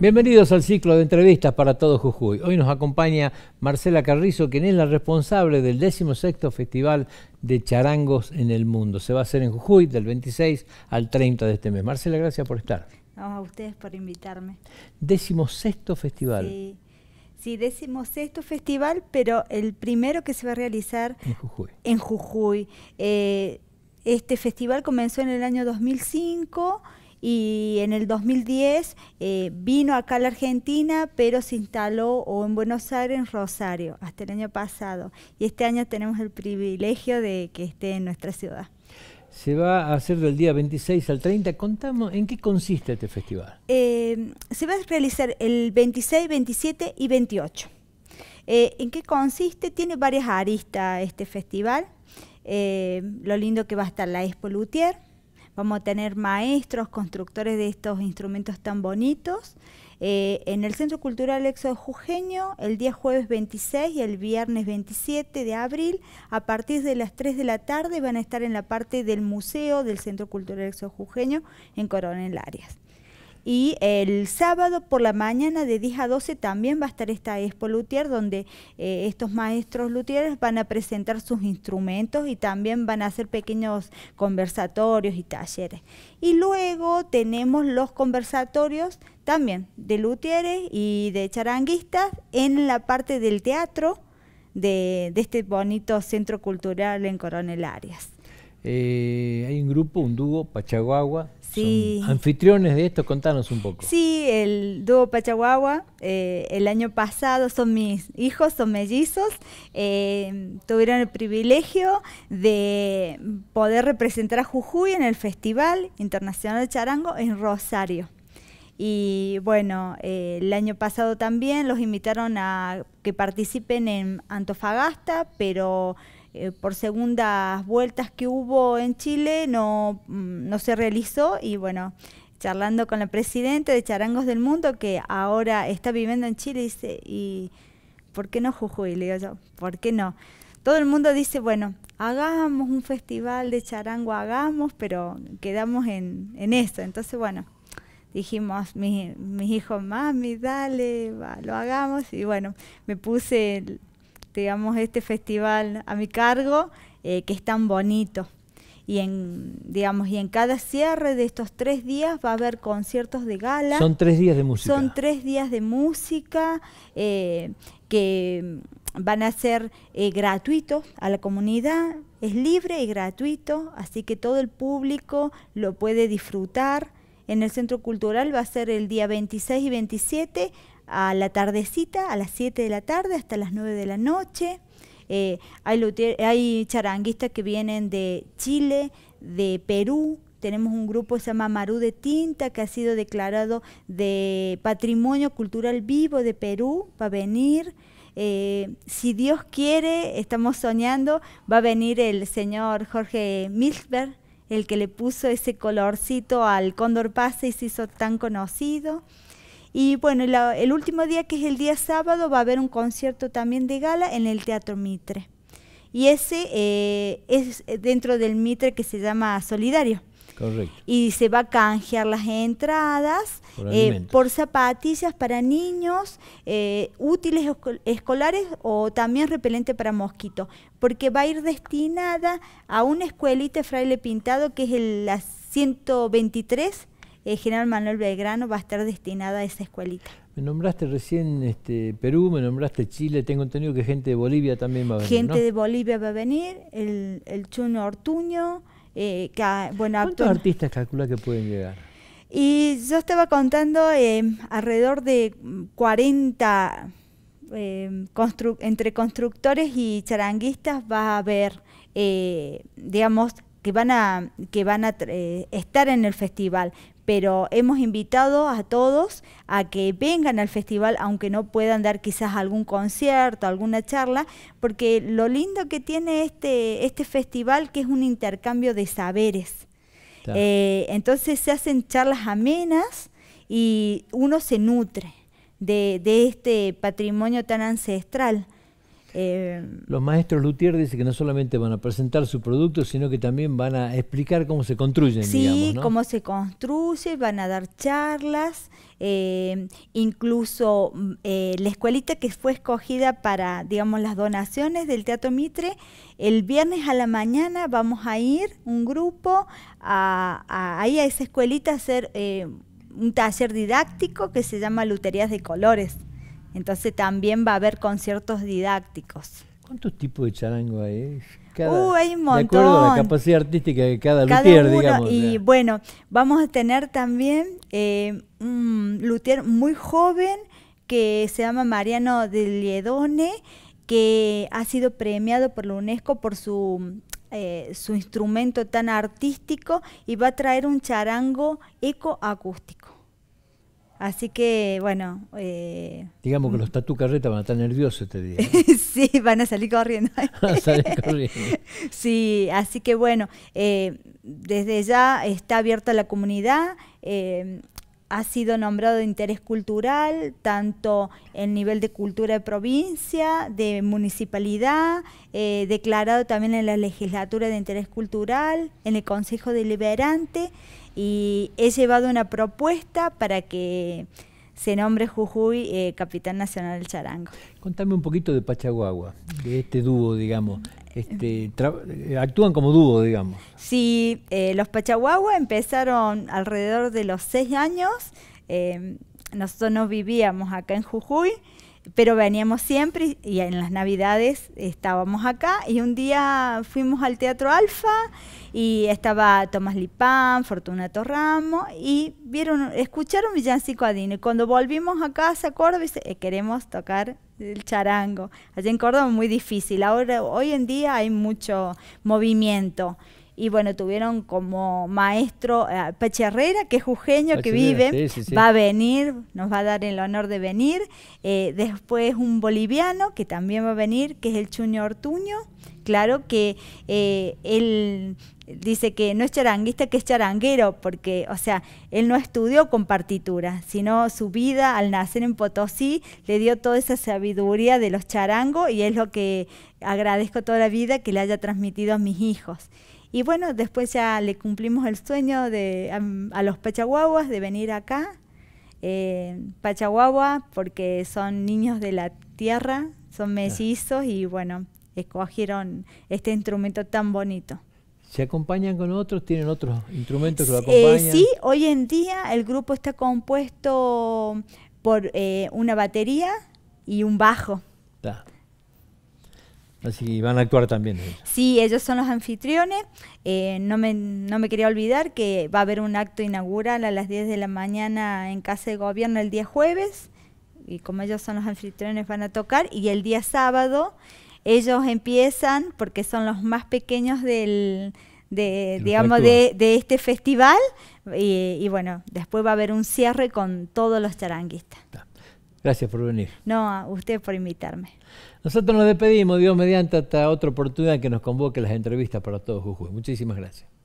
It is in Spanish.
Bienvenidos al ciclo de entrevistas para todo Jujuy. Hoy nos acompaña Marcela Carrizo, quien es la responsable del 16 Festival de Charangos en el Mundo. Se va a hacer en Jujuy del 26 al 30 de este mes. Marcela, gracias por estar. No, a ustedes por invitarme. 16 Festival. Sí. Sí, décimo festival, pero el primero que se va a realizar en Jujuy. Eh, este festival comenzó en el año 2005 y en el 2010 eh, vino acá a la Argentina, pero se instaló o en Buenos Aires, en Rosario, hasta el año pasado. Y este año tenemos el privilegio de que esté en nuestra ciudad. Se va a hacer del día 26 al 30. Contamos en qué consiste este festival. Eh, se va a realizar el 26, 27 y 28. Eh, ¿En qué consiste? Tiene varias aristas este festival. lo lindo que va a estar la Expo Lutier Vamos a tener maestros, constructores de estos instrumentos tan bonitos. Eh, en el Centro Cultural Exo Jujeño, el día jueves 26 y el viernes 27 de abril, a partir de las 3 de la tarde, van a estar en la parte del Museo del Centro Cultural Exo Jujeño en Coronel Arias. Y el sábado por la mañana de 10 a 12 también va a estar esta Expo Luthier, donde eh, estos maestros luthieres van a presentar sus instrumentos y también van a hacer pequeños conversatorios y talleres. Y luego tenemos los conversatorios también de luthieres y de charanguistas en la parte del teatro de, este bonito centro cultural en Coronel Arias. Eh, hay un grupo, un dúo, Pachaguagua, anfitriones de esto, contanos un poco. Sí, el dúo Pachaguagua, eh, el año pasado son mis hijos, son mellizos, eh, tuvieron el privilegio de poder representar a Jujuy en el Festival Internacional de Charango en Rosario. Y bueno, eh, el año pasado también los invitaron a que participen en Antofagasta, pero eh, por segundas vueltas que hubo en Chile mm, no, se realizó y bueno, charlando con la presidenta de Charangos del Mundo que ahora está viviendo en Chile, dice, ¿y por qué no Jujuy? Le digo yo, ¿por qué no? Todo el mundo dice, bueno, hagamos un festival de charango, hagamos, pero quedamos en, en eso. Entonces, bueno, dijimos, mis, mis hijos, mami, dale, lo hagamos. Y bueno, me puse... Este, digamos, este festival a mi cargo, eh, que es tan bonito. Y en, digamos, y en cada cierre de estos tres días va a haber conciertos de gala. Son tres días de música. Son tres días de música eh, que van a ser eh, gratuitos a la comunidad. Es libre y gratuito, así que todo el público lo puede disfrutar. En el Centro Cultural va a ser el día 26 y 27 a la tardecita, a las 7 de la tarde hasta las 9 de la noche. Eh, hay, hay charanguistas que vienen de Chile, de Perú. Tenemos un grupo que se llama Marú de Tinta, que ha sido declarado de Patrimonio Cultural Vivo de Perú, va a venir. Eh, si Dios quiere, estamos soñando, va a venir el señor Jorge Milchberg, el que le puso ese colorcito al Cóndor Pase y se hizo tan conocido. Y bueno, el último día, que es el día sábado, va a haber un concierto también de gala en el Teatro Mitre. Y ese eh, es dentro del Mitre que se llama Solidario. Correcto. Y se va a canjear las entradas por, eh, zapatillas para niños, eh, útiles escolares o también repelente para mosquitos. porque va a ir destinada a una escuelita fraile pintado que es el, la 123 eh, General Manuel Belgrano va a estar destinada a esa escuelita. Me nombraste recién este, Perú, me nombraste Chile, tengo entendido que gente de Bolivia también va a venir. Gente de Bolivia va a venir, el, Chuno Ortuño. que, eh, bueno, ¿Cuántos artistas calcula que pueden llegar? Y yo estaba contando eh, alrededor de 40, entre constructores y charanguistas va a haber, digamos, que van a, que van a eh, estar en el festival, pero hemos invitado a todos a que vengan al festival, aunque no puedan dar quizás algún concierto, alguna charla, porque lo lindo que tiene este, este festival, que es un intercambio de saberes. Eh, entonces se hacen charlas amenas y uno se nutre de, de este patrimonio tan ancestral. Eh, Los maestros Lutier dicen que no solamente van a presentar su producto, sino que también van a explicar cómo se construyen. Sí, cómo se construye, van a dar charlas, eh, incluso mm, eh, la escuelita que fue escogida para, digamos, las donaciones del Teatro Mitre, el viernes a la mañana vamos a ir un grupo a, a esa escuelita a hacer un taller didáctico que se llama Luterías de Colores. Entonces también va a haber conciertos didácticos. ¿Cuántos tipos de charango hay? Uh, hay montón. De acuerdo a la capacidad artística de cada, luthier, digamos. Y bueno, vamos a tener también eh, un luthier muy joven que se llama Mariano de Liedone, que ha sido premiado por la UNESCO por su, eh, su instrumento tan artístico y va a traer un charango ecoacústico. Así que, bueno. Eh, Digamos que los mm. tatu carreta van a estar nerviosos este día. sí, van a salir corriendo. van a salir corriendo. sí, así que, bueno, eh, desde ya está abierta la comunidad. Eh, ha sido nombrado de interés cultural, tanto en nivel de cultura de provincia, de municipalidad, eh, declarado también en la legislatura de interés cultural, en el Consejo Deliberante, y he llevado una propuesta para que se nombre Jujuy eh, Capital Nacional del Charango. Contame un poquito de Pachaguagua, de este dúo, digamos. Este, eh, actúan como dúo, digamos. Sí, eh, los pachahuahua empezaron alrededor de los seis años. Em, nosotros no vivíamos acá en Jujuy, pero veníamos siempre y, en las navidades estábamos acá. Y un día fuimos al Teatro Alfa y estaba Tomás Lipán, Fortunato Ramo y vieron, escucharon Villancico Adino. Y cuando volvimos acá a y dice, eh, queremos tocar el charango. Allí en Córdoba muy difícil. Ahora, hoy en día hay mucho movimiento y bueno, tuvieron como maestro a eh, Herrera, que es jujeño, que vive, va a venir, nos va a dar el honor de venir. Eh, después un boliviano que también va a venir, que es el Chuño Ortuño. Claro que eh, él dice que no es charanguista, que es charanguero, porque, o sea, él no estudió con partitura, sino su vida al nacer en Potosí le dio toda esa sabiduría de los charangos y es lo que agradezco toda la vida que le haya transmitido a mis hijos. Y bueno, después ya le cumplimos el sueño de, a, los Pachaguaguas de venir acá. Eh, porque son niños de la tierra, son mellizos y bueno, escogieron este instrumento tan bonito. ¿Se acompañan con otros? ¿Tienen otros instrumentos que lo eh, acompañan? sí, hoy en día el grupo está compuesto por eh, una batería y un bajo. Así van a actuar también. Sí, ellos son los anfitriones. Eh, no, me, no me quería olvidar que va a haber un acto inaugural a las 10 de la mañana en Casa de Gobierno el día jueves. Y como ellos son los anfitriones, van a tocar. Y el día sábado ellos empiezan, porque son los más pequeños del, de, digamos, de, de, este festival. Y, bueno, después va a haber un cierre con todos los charanguistas. Gracias por venir. No, a usted por invitarme. Nosotros nos despedimos, Dios mediante, hasta otra oportunidad que nos convoque las entrevistas para todos Jujuy. Muchísimas gracias.